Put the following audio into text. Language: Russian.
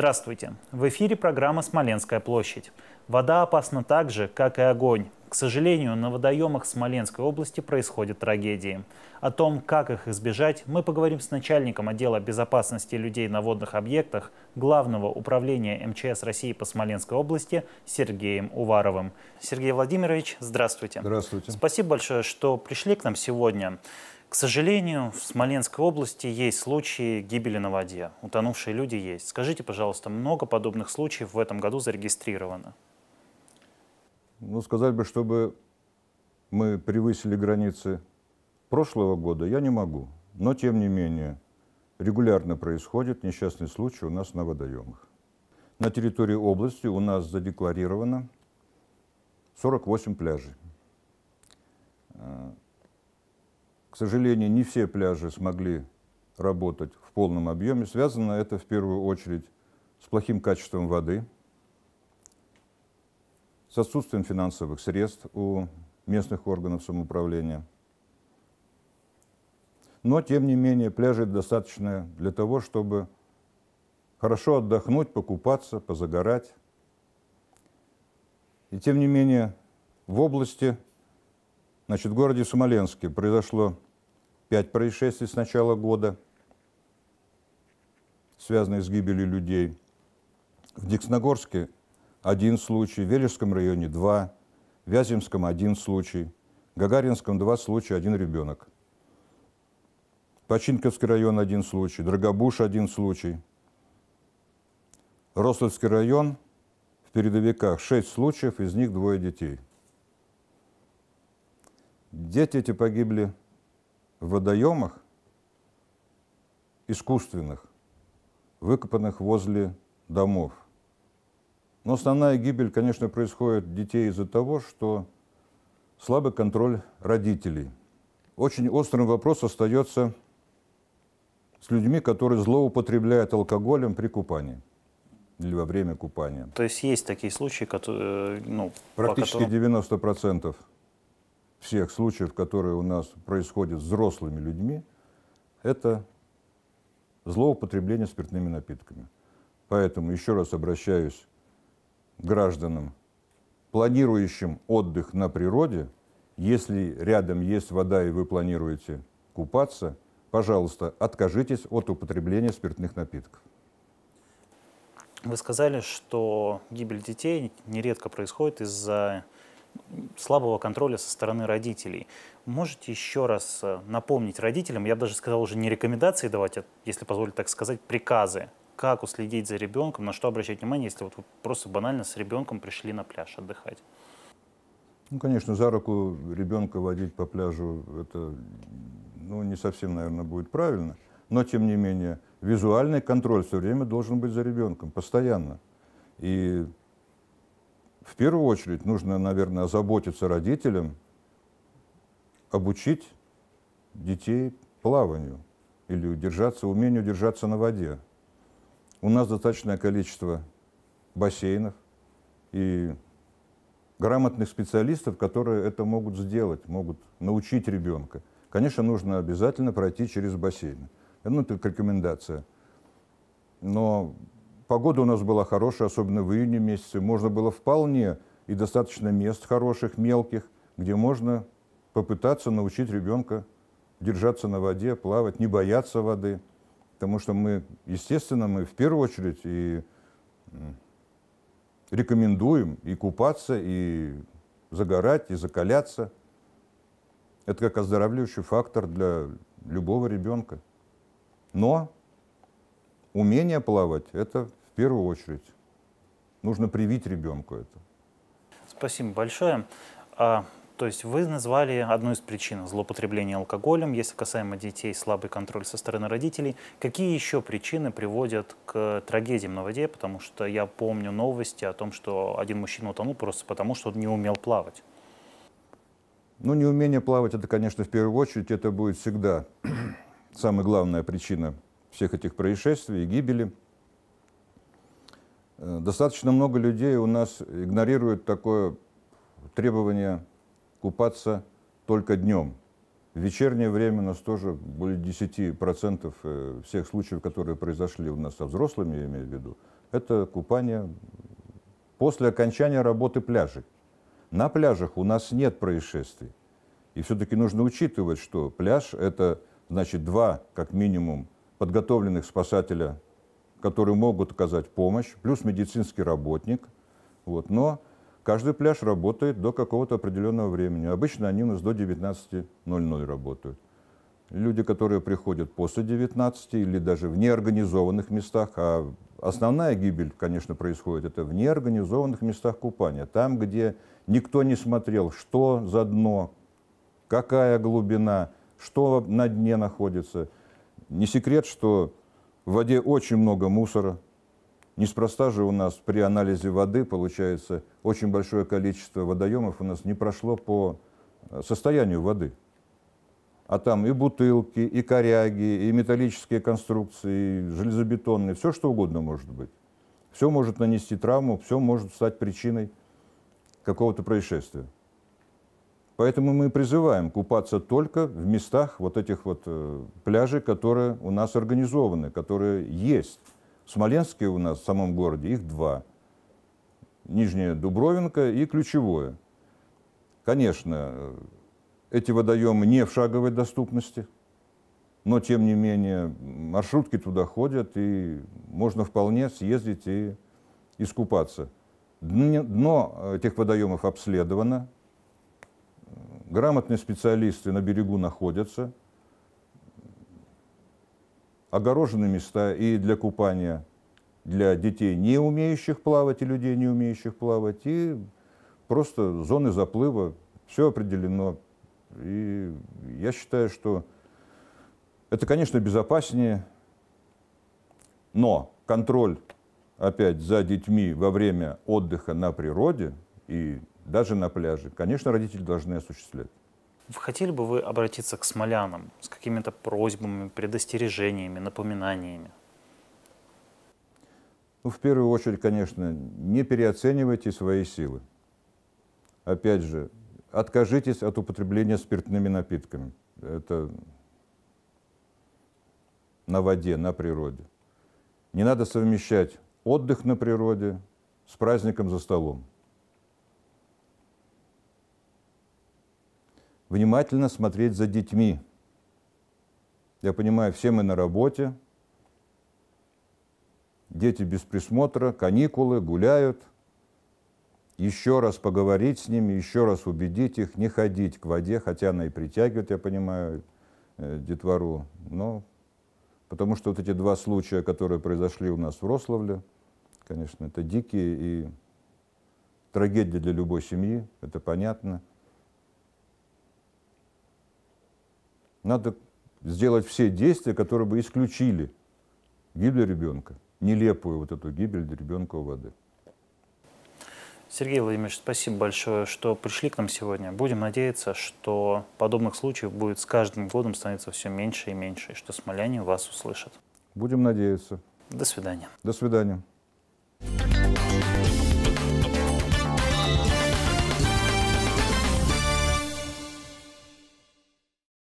Здравствуйте! В эфире программа «Смоленская площадь». Вода опасна так же, как и огонь. К сожалению, на водоемах Смоленской области происходят трагедии. О том, как их избежать, мы поговорим с начальником отдела безопасности людей на водных объектах Главного управления МЧС России по Смоленской области Сергеем Уваровым. Сергей Владимирович, здравствуйте. Здравствуйте. Спасибо большое, что пришли к нам сегодня. К сожалению, в Смоленской области есть случаи гибели на воде. Утонувшие люди есть. Скажите, пожалуйста, много подобных случаев в этом году зарегистрировано? Ну, сказать бы, чтобы мы превысили границы прошлого года, я не могу. Но, тем не менее, регулярно происходит несчастный случай у нас на водоемах. На территории области у нас задекларировано 48 пляжей. сожалению, не все пляжи смогли работать в полном объеме. Связано это в первую очередь с плохим качеством воды, с отсутствием финансовых средств у местных органов самоуправления. Но, тем не менее, пляжи достаточно для того, чтобы хорошо отдохнуть, покупаться, позагорать. И, тем не менее, в области, значит, в городе Смоленске произошло 5 происшествий с начала года, связанных с гибелью людей. В Диксногорске один случай, в Вележском районе два, в Вяземском один случай, в Гагаринском два случая, один ребенок. Починковский район один случай, Драгобуш один случай. Рословский район в передовиках шесть случаев, из них двое детей. Дети эти погибли в водоемах искусственных, выкопанных возле домов. Но основная гибель, конечно, происходит детей из-за того, что слабый контроль родителей. Очень острым вопрос остается с людьми, которые злоупотребляют алкоголем при купании или во время купания. То есть есть такие случаи, которые... Э, ну, Практически по которым всех случаев, которые у нас происходят с взрослыми людьми, это злоупотребление спиртными напитками. Поэтому еще раз обращаюсь к гражданам, планирующим отдых на природе, если рядом есть вода и вы планируете купаться, пожалуйста, откажитесь от употребления спиртных напитков. Вы сказали, что гибель детей нередко происходит из-за слабого контроля со стороны родителей. Можете еще раз э, напомнить родителям, я бы даже сказал уже не рекомендации давать, а, если позволить так сказать, приказы, как уследить за ребенком, на что обращать внимание, если вот вы просто банально с ребенком пришли на пляж отдыхать? Ну, конечно, за руку ребенка водить по пляжу, это ну, не совсем, наверное, будет правильно. Но, тем не менее, визуальный контроль все время должен быть за ребенком, постоянно. И в первую очередь нужно, наверное, озаботиться родителям, обучить детей плаванию или держаться, умению держаться на воде. У нас достаточное количество бассейнов и грамотных специалистов, которые это могут сделать, могут научить ребенка. Конечно, нужно обязательно пройти через бассейн. Ну, это рекомендация. Но Погода у нас была хорошая, особенно в июне месяце. Можно было вполне и достаточно мест хороших, мелких, где можно попытаться научить ребенка держаться на воде, плавать, не бояться воды. Потому что мы, естественно, мы в первую очередь и рекомендуем и купаться, и загорать, и закаляться. Это как оздоравливающий фактор для любого ребенка. Но умение плавать – это в первую очередь нужно привить ребенку это. Спасибо большое. А, то есть вы назвали одну из причин злоупотребления алкоголем, если касаемо детей, слабый контроль со стороны родителей. Какие еще причины приводят к трагедиям на воде? Потому что я помню новости о том, что один мужчина утонул просто потому, что он не умел плавать. Ну, неумение плавать, это, конечно, в первую очередь, это будет всегда самая главная причина всех этих происшествий и гибели. Э, достаточно много людей у нас игнорируют такое требование купаться только днем. В вечернее время у нас тоже более 10% э, всех случаев, которые произошли у нас со взрослыми, я имею в виду, это купание после окончания работы пляжей. На пляжах у нас нет происшествий. И все-таки нужно учитывать, что пляж – это, значит, два, как минимум, подготовленных спасателя которые могут оказать помощь, плюс медицинский работник. Вот. Но каждый пляж работает до какого-то определенного времени. Обычно они у нас до 19.00 работают. Люди, которые приходят после 19 или даже в неорганизованных местах, а основная гибель, конечно, происходит это в неорганизованных местах купания, там, где никто не смотрел, что за дно, какая глубина, что на дне находится. Не секрет, что в воде очень много мусора. Неспроста же у нас при анализе воды получается очень большое количество водоемов у нас не прошло по э, состоянию воды. А там и бутылки, и коряги, и металлические конструкции, и железобетонные, все что угодно может быть. Все может нанести травму, все может стать причиной какого-то происшествия. Поэтому мы призываем купаться только в местах вот этих вот э, пляжей, которые у нас организованы, которые есть. В Смоленске у нас, в самом городе, их два. Нижняя Дубровинка и Ключевое. Конечно, э, эти водоемы не в шаговой доступности, но тем не менее маршрутки туда ходят, и можно вполне съездить и искупаться. Дно э, этих водоемов обследовано, грамотные специалисты на берегу находятся, огорожены места и для купания для детей, не умеющих плавать, и людей, не умеющих плавать, и просто зоны заплыва, все определено. И я считаю, что это, конечно, безопаснее, но контроль опять за детьми во время отдыха на природе и даже на пляже, конечно, родители должны осуществлять. Хотели бы вы обратиться к смолянам с какими-то просьбами, предостережениями, напоминаниями? Ну, в первую очередь, конечно, не переоценивайте свои силы. Опять же, откажитесь от употребления спиртными напитками. Это на воде, на природе. Не надо совмещать отдых на природе с праздником за столом. внимательно смотреть за детьми. Я понимаю, все мы на работе, дети без присмотра, каникулы, гуляют. Еще раз поговорить с ними, еще раз убедить их не ходить к воде, хотя она и притягивает, я понимаю, э, детвору. Но потому что вот эти два случая, которые произошли у нас в Рославле, конечно, это дикие и трагедия для любой семьи, это понятно – Надо сделать все действия, которые бы исключили гибель ребенка, нелепую вот эту гибель ребенка у воды. Сергей Владимирович, спасибо большое, что пришли к нам сегодня. Будем надеяться, что подобных случаев будет с каждым годом становиться все меньше и меньше, и что смоляне вас услышат. Будем надеяться. До свидания. До свидания.